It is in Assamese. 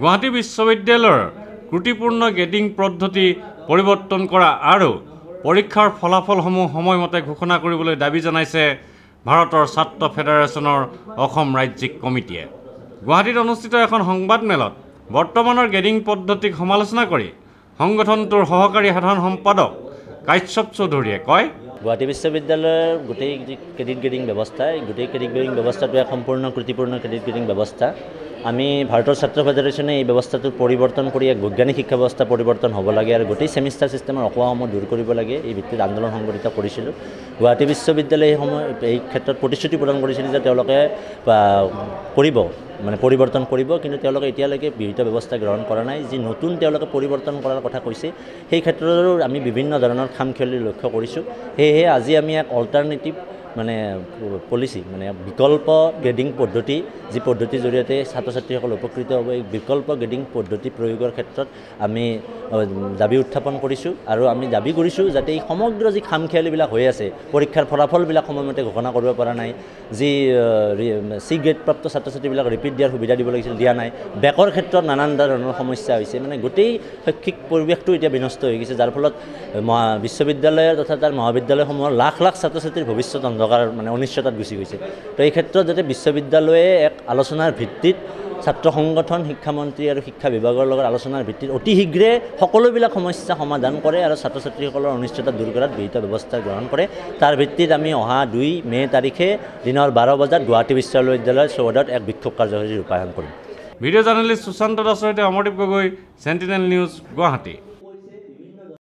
গুৱাহাটী বিশ্ববিদ্যালয়ৰ ক্ৰুটিপূৰ্ণ গেটিং পদ্ধতি পৰিৱৰ্তন কৰা আৰু পৰীক্ষাৰ ফলাফলসমূহ সময়মতে ঘোষণা কৰিবলৈ দাবী জনাইছে ভাৰতৰ ছাত্ৰ ফেডাৰেশ্যনৰ অসম ৰাজ্যিক কমিটিয়ে গুৱাহাটীত অনুষ্ঠিত এখন সংবাদমেলত বৰ্তমানৰ গেডিং পদ্ধতিক সমালোচনা কৰি সংগঠনটোৰ সহকাৰী সাধাৰণ সম্পাদক কাশ্যপ চৌধুৰীয়ে কয় গুৱাহাটী বিশ্ববিদ্যালয়ৰ গোটেই ক্ৰেডিট গ্ৰেডিং ব্যৱস্থা গোটেই ক্ৰেডিট গ্ৰেডিং ব্যৱস্থাটোৱে সম্পূৰ্ণ ত্ৰুটিপূৰ্ণ ক্ৰেডিট গ্ৰেডিং ব্যৱস্থা আমি ভাৰতৰ ছাত্ৰ ফেডাৰেশ্যনে এই ব্যৱস্থাটো পৰিৱৰ্তন কৰি এক বৈজ্ঞানিক শিক্ষা ব্যৱস্থা পৰিৱৰ্তন হ'ব লাগে আৰু গোটেই ছেমিষ্টাৰ ছিষ্টেমৰ অকোৱাসমূহ দূৰ কৰিব লাগে এই ভিত্তিত আন্দোলন সংঘটিত কৰিছিলোঁ গুৱাহাটী বিশ্ববিদ্যালয়ে এই এই ক্ষেত্ৰত প্ৰতিশ্ৰুতি প্ৰদান কৰিছিল যে তেওঁলোকে কৰিব মানে পৰিৱৰ্তন কৰিব কিন্তু তেওঁলোকে এতিয়ালৈকে বিহিত ব্যৱস্থা গ্ৰহণ কৰা নাই যি নতুন তেওঁলোকে পৰিৱৰ্তন কৰাৰ কথা কৈছে সেই ক্ষেত্ৰতো আমি বিভিন্ন ধৰণৰ খাম খিয়লি লক্ষ্য কৰিছোঁ সেয়েহে আজি আমি এক অল্টাৰনেটিভ মানে পলিচি মানে বিকল্প গ্ৰেডিং পদ্ধতি যি পদ্ধতিৰ জৰিয়তে ছাত্ৰ ছাত্ৰীসকল উপকৃত হ'ব এই বিকল্প গ্ৰেডিং পদ্ধতি প্ৰয়োগৰ ক্ষেত্ৰত আমি দাবী উত্থাপন কৰিছোঁ আৰু আমি দাবী কৰিছোঁ যাতে এই সমগ্ৰ যি খাম খেয়ালিবিলাক হৈ আছে পৰীক্ষাৰ ফলাফলবিলাক সময়মতে ঘোষণা কৰিব পৰা নাই যি চি গ্ৰেডপ্ৰাপ্ত ছাত্ৰ ছাত্ৰীবিলাক ৰিপিট দিয়াৰ সুবিধা দিব লাগিছিল দিয়া নাই বেকৰ ক্ষেত্ৰত নানান ধৰণৰ সমস্যা হৈছে মানে গোটেই শৈক্ষিক পৰিৱেশটো এতিয়া বিনষ্ট হৈ গৈছে যাৰ ফলত মহা বিশ্ববিদ্যালয় তথা তাৰ মহাবিদ্যালয়সমূহৰ লাখ লাখ ছাত্ৰ ছাত্ৰীৰ ভৱিষ্যত অন্ধ লগাৰ মানে অনিশ্চয়তাত গুচি গৈছে তো এই ক্ষেত্ৰত যাতে বিশ্ববিদ্যালয়ে এক আলোচনাৰ ভিত্তিত ছাত্ৰ সংগঠন শিক্ষামন্ত্ৰী আৰু শিক্ষা বিভাগৰ লগত আলোচনাৰ ভিত্তিত অতি শীঘ্ৰে সকলোবিলাক সমস্যা সমাধান কৰে আৰু ছাত্ৰ ছাত্ৰীসকলৰ অনিশ্চয়তা দূৰ কৰাত বিহিত ব্যৱস্থা গ্ৰহণ কৰে তাৰ ভিত্তিত আমি অহা দুই মে' তাৰিখে দিনৰ বাৰ বজাত গুৱাহাটী বিশ্ববিদ্যালয় চৌহদত এক বিক্ষোভ কাৰ্যসূচী ৰূপায়ণ কৰিম ভিডিঅ' জাৰ্নেলিষ্ট সুশান্ত দাসৰ সৈতে অমৰদীপ গগৈ চেণ্টিনেল নিউজ গুৱাহাটী